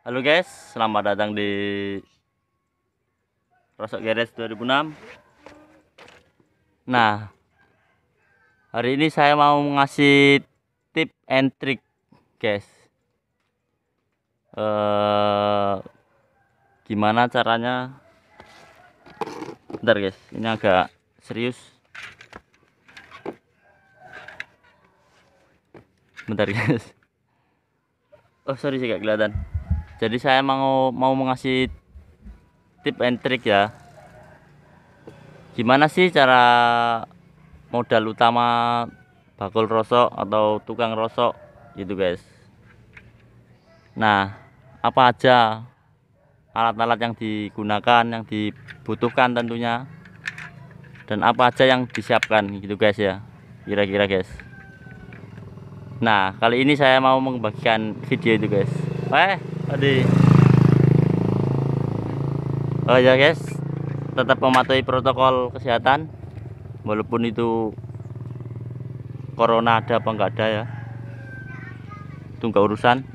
Halo guys, selamat datang di Rosok Geres 2006 Nah Hari ini saya mau ngasih tip and trick guys uh, Gimana caranya Bentar guys, ini agak serius Bentar guys Oh sorry sih gak kelihatan jadi saya mau mau mengasih tip and trick ya gimana sih cara modal utama bakul rosok atau tukang rosok gitu guys nah apa aja alat-alat yang digunakan yang dibutuhkan tentunya dan apa aja yang disiapkan gitu guys ya kira-kira guys nah kali ini saya mau membagikan video itu guys eh Adi. Oh ya guys, tetap mematuhi protokol kesehatan walaupun itu corona ada apa enggak ada ya. Itu enggak urusan.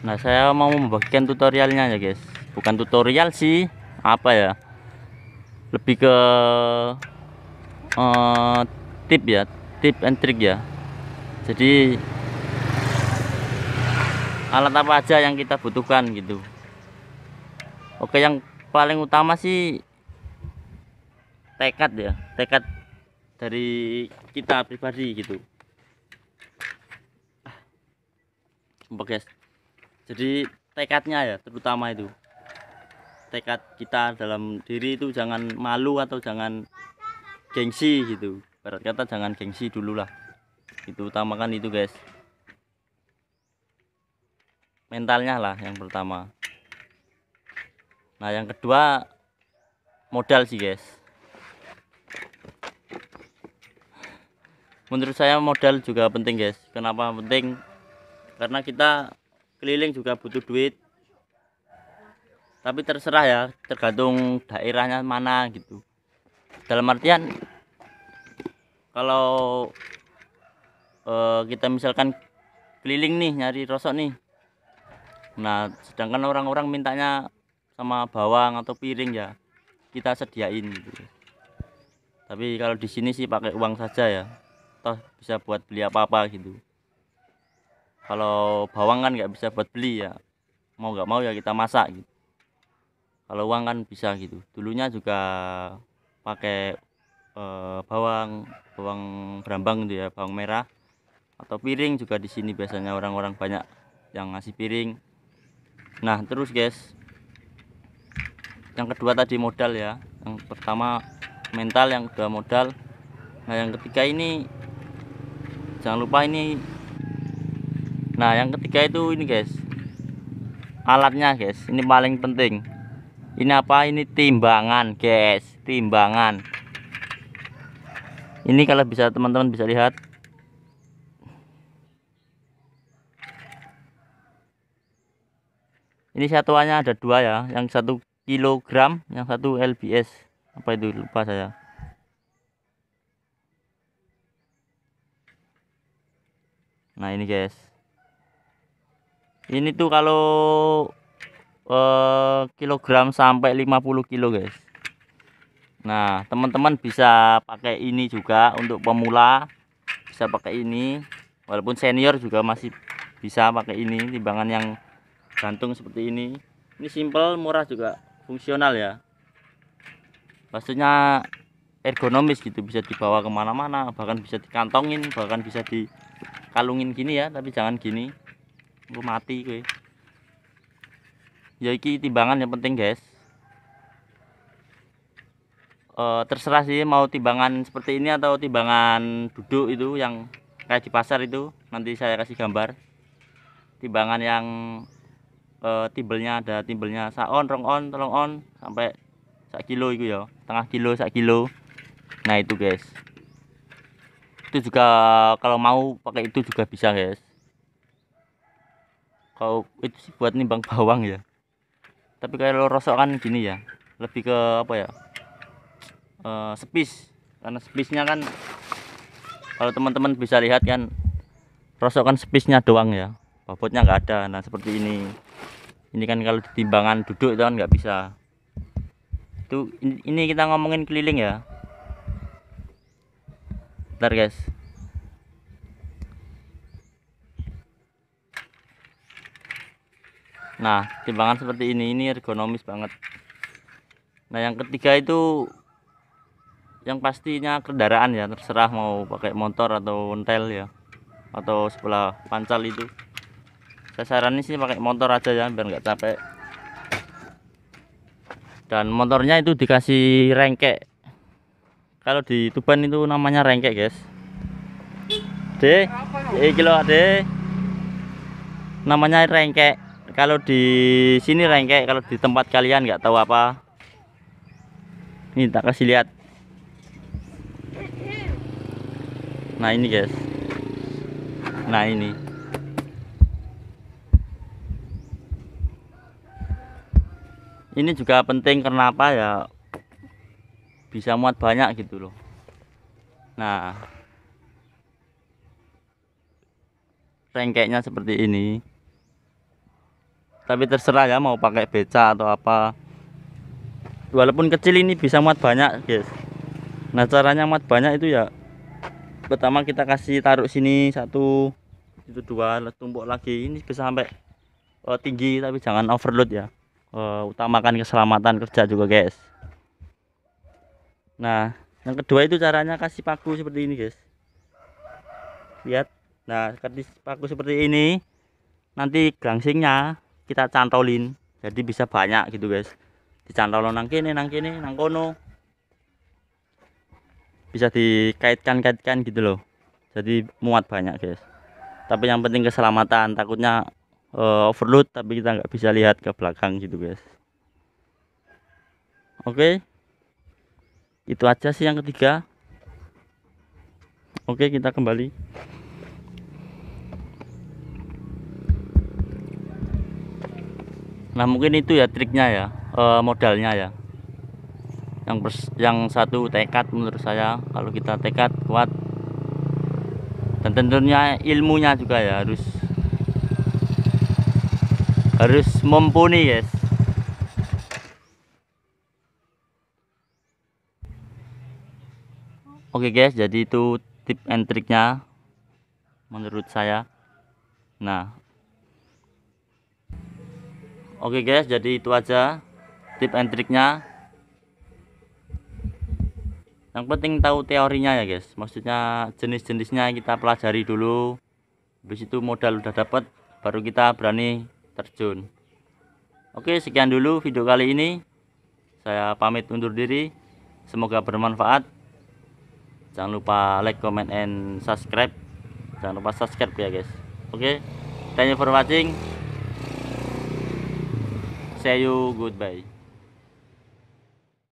Nah, saya mau membagikan tutorialnya ya guys. Bukan tutorial sih, apa ya? Lebih ke uh, tip ya, tip and trick ya jadi alat apa aja yang kita butuhkan gitu oke yang paling utama sih tekad ya tekad dari kita pribadi gitu sumpah guys jadi tekadnya ya terutama itu tekad kita dalam diri itu jangan malu atau jangan gengsi gitu barat kata jangan gengsi dulu lah itu utamakan itu guys mentalnya lah yang pertama nah yang kedua modal sih guys menurut saya modal juga penting guys kenapa penting karena kita keliling juga butuh duit tapi terserah ya tergantung daerahnya mana gitu dalam artian kalau uh, kita misalkan keliling nih nyari rosok nih nah sedangkan orang-orang mintanya sama bawang atau piring ya kita sediain gitu tapi kalau di sini sih pakai uang saja ya toh bisa buat beli apa-apa gitu kalau bawang kan nggak bisa buat beli ya mau nggak mau ya kita masak gitu kalau uang kan bisa gitu dulunya juga pakai e, bawang bawang berambang gitu ya bawang merah atau piring juga di sini biasanya orang-orang banyak yang ngasih piring nah terus guys yang kedua tadi modal ya yang pertama mental yang kedua modal nah yang ketiga ini jangan lupa ini nah yang ketiga itu ini guys alatnya guys ini paling penting ini apa ini timbangan guys timbangan ini kalau bisa teman-teman bisa lihat ini satuannya ada dua ya yang satu kilogram yang satu lbs apa itu lupa saya nah ini guys ini tuh kalau eh, kilogram sampai 50 kilo guys nah teman-teman bisa pakai ini juga untuk pemula bisa pakai ini walaupun senior juga masih bisa pakai ini timbangan yang gantung seperti ini ini simple murah juga fungsional ya maksudnya ergonomis gitu bisa dibawa kemana-mana bahkan bisa dikantongin bahkan bisa dikalungin gini ya tapi jangan gini lu mati gue ya ini timbangan yang penting guys e, terserah sih mau timbangan seperti ini atau timbangan duduk itu yang kayak di pasar itu nanti saya kasih gambar timbangan yang e, timbelnya ada timbelnya saon rong on telong on sampai sak kilo itu ya tengah kilo sak kilo nah itu guys itu juga kalau mau pakai itu juga bisa guys kalau itu sih buat nimbang bawang ya tapi kalau rosok kan gini ya lebih ke apa ya e, sepis karena sepisnya kan kalau teman-teman bisa lihat kan rosok kan sepisnya doang ya bobotnya nggak ada nah seperti ini ini kan kalau timbangan duduk itu kan nggak bisa itu ini kita ngomongin keliling ya ntar guys nah timbangan seperti ini ini ergonomis banget nah yang ketiga itu yang pastinya kendaraan ya terserah mau pakai motor atau ontel ya atau sebelah pancal itu saya sih pakai motor aja ya biar nggak capek dan motornya itu dikasih rengkek kalau di Tuban itu namanya rengkek guys D eh kilo D namanya rengkek kalau di sini rengkek kalau di tempat kalian nggak tahu apa ini tak kasih lihat nah ini guys nah ini ini juga penting karena apa ya bisa muat banyak gitu loh nah rengkeknya seperti ini tapi terserah ya mau pakai beca atau apa walaupun kecil ini bisa muat banyak guys nah caranya muat banyak itu ya pertama kita kasih taruh sini satu itu dua tumpuk lagi ini bisa sampai oh, tinggi tapi jangan overload ya uh, utamakan keselamatan kerja juga guys nah yang kedua itu caranya kasih paku seperti ini guys lihat nah kasih paku seperti ini nanti gelangsingnya kita cantolin jadi bisa banyak gitu guys dicantol nang nangkini, nang kini nang bisa dikaitkan-kaitkan gitu loh jadi muat banyak guys tapi yang penting keselamatan takutnya uh, overload tapi kita nggak bisa lihat ke belakang gitu guys oke okay. itu aja sih yang ketiga oke okay, kita kembali nah mungkin itu ya triknya ya uh, modalnya ya yang pers yang satu tekad menurut saya kalau kita tekad kuat dan tentunya ilmunya juga ya harus harus mumpuni guys oke okay guys jadi itu tip and triknya menurut saya nah oke okay guys jadi itu aja tip and triknya yang penting tahu teorinya ya guys maksudnya jenis-jenisnya kita pelajari dulu habis itu modal udah dapat baru kita berani terjun Oke sekian dulu video kali ini saya pamit undur diri semoga bermanfaat jangan lupa like comment and subscribe jangan lupa subscribe ya guys oke thank you for watching see you goodbye